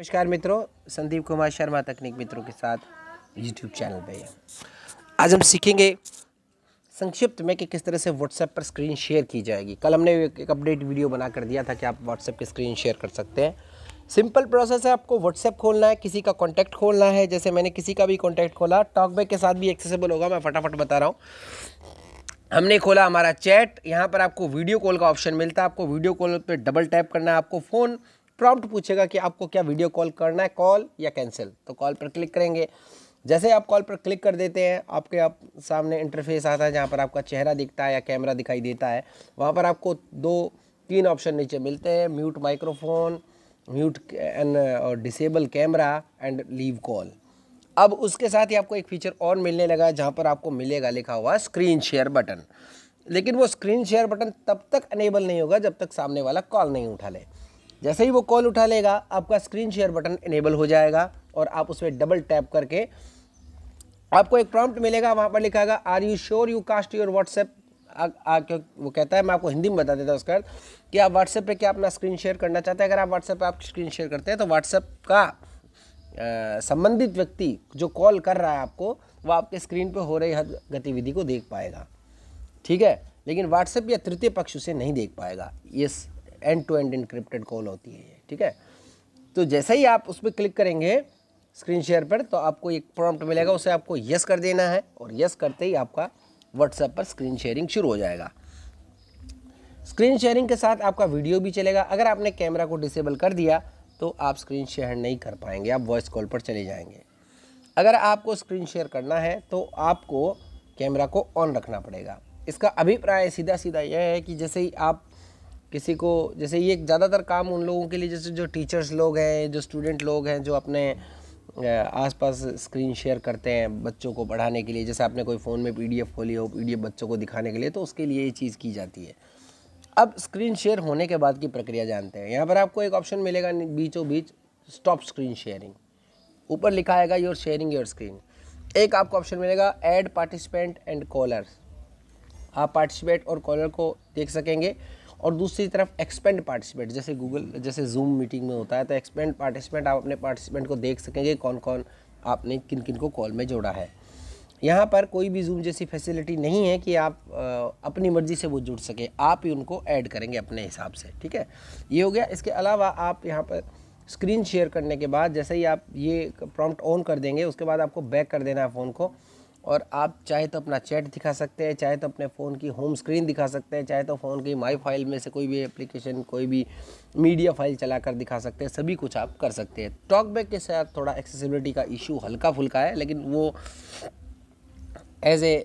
नमस्कार मित्रों संदीप कुमार शर्मा तकनीक मित्रों के साथ यूट्यूब चैनल पे आज हम सीखेंगे संक्षिप्त में कि किस तरह से व्हाट्सएप पर स्क्रीन शेयर की जाएगी कल हमने एक अपडेट वीडियो बना कर दिया था कि आप व्हाट्सएप की स्क्रीन शेयर कर सकते हैं सिंपल प्रोसेस है आपको व्हाट्सएप खोलना है किसी का कॉन्टैक्ट खोलना है जैसे मैंने किसी का भी कॉन्टैक्ट खोला टॉकबैक के साथ भी एक्सेसिबल होगा मैं फटाफट बता रहा हूँ हमने खोला हमारा चैट यहाँ पर आपको वीडियो कॉल का ऑप्शन मिलता है आपको वीडियो कॉल पर डबल टैप करना है आपको फ़ोन प्रॉम्प्ट पूछेगा कि आपको क्या वीडियो कॉल करना है कॉल या कैंसिल तो कॉल पर क्लिक करेंगे जैसे आप कॉल पर क्लिक कर देते हैं आपके आप सामने इंटरफेस आता है जहाँ पर आपका चेहरा दिखता है या कैमरा दिखाई देता है वहाँ पर आपको दो तीन ऑप्शन नीचे मिलते हैं mute microphone mute and disable camera and leave call अब उसके साथ ही आपको एक फीचर और मिलने लगा है जहाँ पर आपको मिलेगा लिखा हुआ स्क्रीन शेयर बटन लेकिन वो स्क्रीन शेयर बटन तब तक अनेबल नहीं होगा जब तक सामने वाला कॉल नहीं उठा ले जैसे ही वो कॉल उठा लेगा आपका स्क्रीन शेयर बटन इनेबल हो जाएगा और आप उस पर डबल टैप करके आपको एक प्रॉम्प्ट मिलेगा वहाँ पर लिखा है are you sure you cast your WhatsApp क्यों वो कहता है मैं आपको हिंदी में बता देता हूँ उसका कि आप व्हाट्सएप पे क्या अपना स्क्रीन शेयर करना चाहते हैं अगर आप व्हाट्सएप पे आप स्क्रीन शेयर करते हैं तो व्हाट्सएप का संबंधित व्यक्ति जो कॉल कर रहा है आपको वो आपके स्क्रीन पर हो रही हर गतिविधि को देख पाएगा ठीक है लेकिन व्हाट्सएप या तृतीय पक्ष उसे नहीं देख पाएगा yes end to end encrypted call होती है ये ठीक है तो जैसे ही आप उस पर क्लिक करेंगे स्क्रीन शेयर पर तो आपको एक प्रॉम्प्ट मिलेगा उसे आपको यस कर देना है और यस करते ही आपका व्हाट्सएप पर स्क्रीन शेयरिंग शुरू हो जाएगा स्क्रीन शेयरिंग के साथ आपका वीडियो भी चलेगा अगर आपने कैमरा को डिसेबल कर दिया तो आप स्क्रीन शेयर नहीं कर पाएंगे आप वॉइस कॉल पर चले जाएंगे अगर आपको स्क्रीन शेयर करना है तो आपको कैमरा को ऑन रखना पड़ेगा इसका अभिप्राय सीधा सीधा यह है कि जैसे ही आप किसी को जैसे ये ज़्यादातर काम उन लोगों के लिए जैसे जो टीचर्स लोग हैं जो स्टूडेंट लोग हैं जो अपने आसपास स्क्रीन शेयर करते हैं बच्चों को पढ़ाने के लिए जैसे आपने कोई फ़ोन में पीडीएफ खोली हो पीडीएफ बच्चों को दिखाने के लिए तो उसके लिए ये चीज़ की जाती है अब स्क्रीन शेयर होने के बाद की प्रक्रिया जानते हैं यहाँ पर आपको एक ऑप्शन मिलेगा बीचों बीच स्टॉप स्क्रीन शेयरिंग ऊपर लिखा आएगा योर शेयरिंग योर स्क्रीन एक आपको ऑप्शन मिलेगा ऐड पार्टिसिपेंट एंड कॉलर आप पार्टिसिपेट और कॉलर को देख सकेंगे और दूसरी तरफ एक्सपेंड पार्टिसिपेंट जैसे गूगल जैसे जूम मीटिंग में होता है तो एक्सपेंड पार्टिसिपेंट आप अपने पार्टिसिपेंट को देख सकेंगे कौन कौन आपने किन किन को कॉल में जोड़ा है यहाँ पर कोई भी जूम जैसी फैसिलिटी नहीं है कि आप आ, अपनी मर्ज़ी से वो जुड़ सके आप ही उनको ऐड करेंगे अपने हिसाब से ठीक है ये हो गया इसके अलावा आप यहाँ पर स्क्रीन शेयर करने के बाद जैसे ही आप ये प्रॉम्प्ट ऑन कर देंगे उसके बाद आपको बैक कर देना है फ़ोन को और आप चाहे तो अपना चैट दिखा सकते हैं चाहे तो अपने फ़ोन की होम स्क्रीन दिखा सकते हैं चाहे तो फ़ोन की माई फाइल में से कोई भी एप्लीकेशन कोई भी मीडिया फाइल चला कर दिखा सकते हैं सभी कुछ आप कर सकते हैं टॉकबैक के साथ थोड़ा एक्सेसिबिलिटी का इशू हल्का फुल्का है लेकिन वो एज ए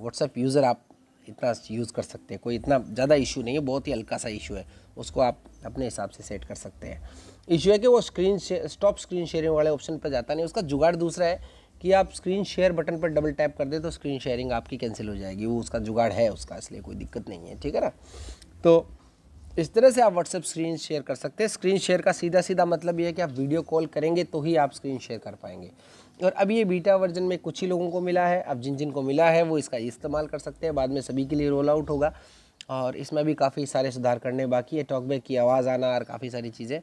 व्हाट्सएप यूज़र आप इतना यूज़ कर सकते हैं कोई इतना ज़्यादा इशू नहीं है बहुत ही हल्का सा इशू है उसको आप अपने हिसाब से सेट कर सकते हैं इशू है कि वो स्क्रीन स्टॉप स्क्रीन शेयरिंग वाले ऑप्शन पर जाता नहीं उसका जुगाड़ दूसरा है कि आप स्क्रीन शेयर बटन पर डबल टैप कर दे तो स्क्रीन शेयरिंग आपकी कैंसिल हो जाएगी वो उसका जुगाड़ है उसका इसलिए कोई दिक्कत नहीं है ठीक है ना तो इस तरह से आप व्हाट्सएप स्क्रीन शेयर कर सकते हैं स्क्रीन शेयर का सीधा सीधा मतलब ये है कि आप वीडियो कॉल करेंगे तो ही आप स्क्रीन शेयर कर पाएंगे और अभी ये बीटा वर्जन में कुछ ही लोगों को मिला है अब जिन जिन को मिला है वो इसका इस्तेमाल कर सकते हैं बाद में सभी के लिए रोल आउट होगा और इसमें भी काफ़ी सारे सुधार करने बाकी है टॉकबैक की आवाज़ आना और काफ़ी सारी चीज़ें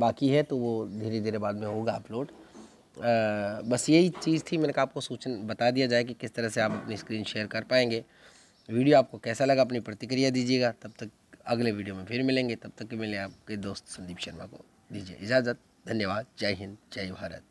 बाकी है तो वो धीरे धीरे बाद में होगा अपलोड बस यही चीज़ थी मैंने कहा आपको सूचन बता दिया जाए कि किस तरह से आप अपनी स्क्रीन शेयर कर पाएंगे वीडियो आपको कैसा लगा अपनी प्रतिक्रिया दीजिएगा तब तक अगले वीडियो में फिर मिलेंगे तब तक के मिले आपके दोस्त संदीप शर्मा को दीजिए इजाज़त धन्यवाद जय हिंद जय भारत